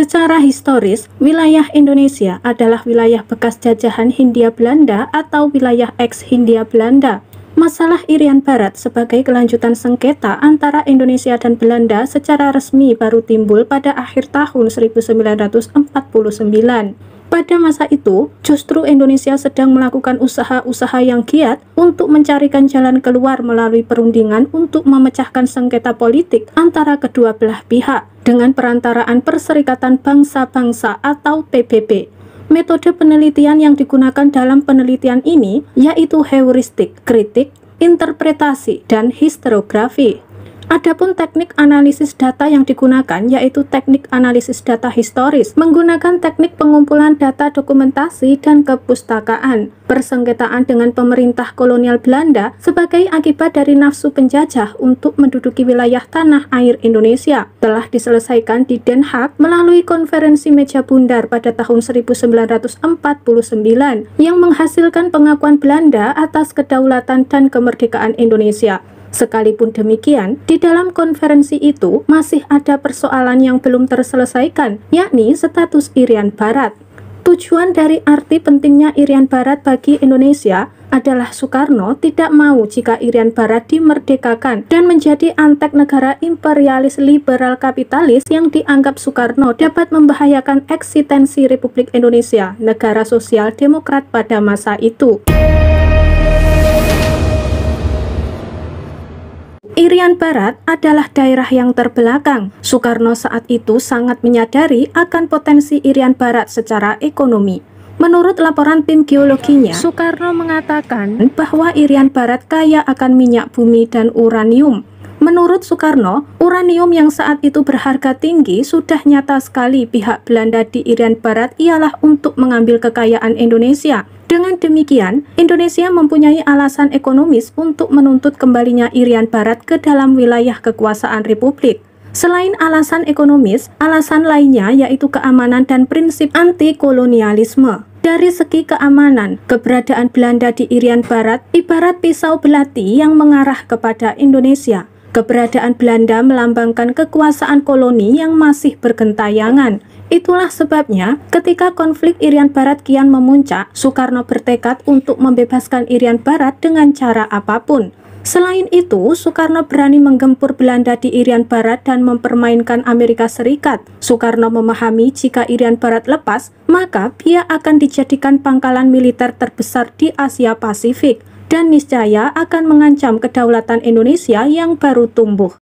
Secara historis, wilayah Indonesia adalah wilayah bekas jajahan Hindia Belanda atau wilayah ex-Hindia Belanda. Masalah Irian Barat sebagai kelanjutan sengketa antara Indonesia dan Belanda secara resmi baru timbul pada akhir tahun 1949. Pada masa itu, justru Indonesia sedang melakukan usaha-usaha yang giat untuk mencarikan jalan keluar melalui perundingan untuk memecahkan sengketa politik antara kedua belah pihak dengan perantaraan Perserikatan Bangsa-Bangsa atau PBB. Metode penelitian yang digunakan dalam penelitian ini yaitu heuristik, kritik, interpretasi, dan historografi. Adapun teknik analisis data yang digunakan yaitu teknik analisis data historis, menggunakan teknik pengumpulan data dokumentasi dan kepustakaan. Persengketaan dengan pemerintah kolonial Belanda sebagai akibat dari nafsu penjajah untuk menduduki wilayah tanah air Indonesia telah diselesaikan di Den Haag melalui konferensi meja bundar pada tahun 1949 yang menghasilkan pengakuan Belanda atas kedaulatan dan kemerdekaan Indonesia. Sekalipun demikian, di dalam konferensi itu masih ada persoalan yang belum terselesaikan, yakni status Irian Barat. Tujuan dari arti pentingnya Irian Barat bagi Indonesia adalah Soekarno tidak mau jika Irian Barat dimerdekakan dan menjadi antek negara imperialis liberal kapitalis yang dianggap Soekarno dapat membahayakan eksistensi Republik Indonesia, negara sosial demokrat pada masa itu. Irian Barat adalah daerah yang terbelakang. Soekarno saat itu sangat menyadari akan potensi Irian Barat secara ekonomi. Menurut laporan tim geologinya, Soekarno mengatakan bahwa Irian Barat kaya akan minyak bumi dan uranium. Menurut Soekarno, uranium yang saat itu berharga tinggi sudah nyata sekali pihak Belanda di Irian Barat ialah untuk mengambil kekayaan Indonesia. Dengan demikian, Indonesia mempunyai alasan ekonomis untuk menuntut kembalinya Irian Barat ke dalam wilayah kekuasaan Republik. Selain alasan ekonomis, alasan lainnya yaitu keamanan dan prinsip anti-kolonialisme. Dari segi keamanan, keberadaan Belanda di Irian Barat ibarat pisau belati yang mengarah kepada Indonesia. Keberadaan Belanda melambangkan kekuasaan koloni yang masih bergentayangan. Itulah sebabnya ketika konflik Irian Barat kian memuncak, Soekarno bertekad untuk membebaskan Irian Barat dengan cara apapun. Selain itu, Soekarno berani menggempur Belanda di Irian Barat dan mempermainkan Amerika Serikat. Soekarno memahami jika Irian Barat lepas, maka dia akan dijadikan pangkalan militer terbesar di Asia Pasifik dan niscaya akan mengancam kedaulatan Indonesia yang baru tumbuh.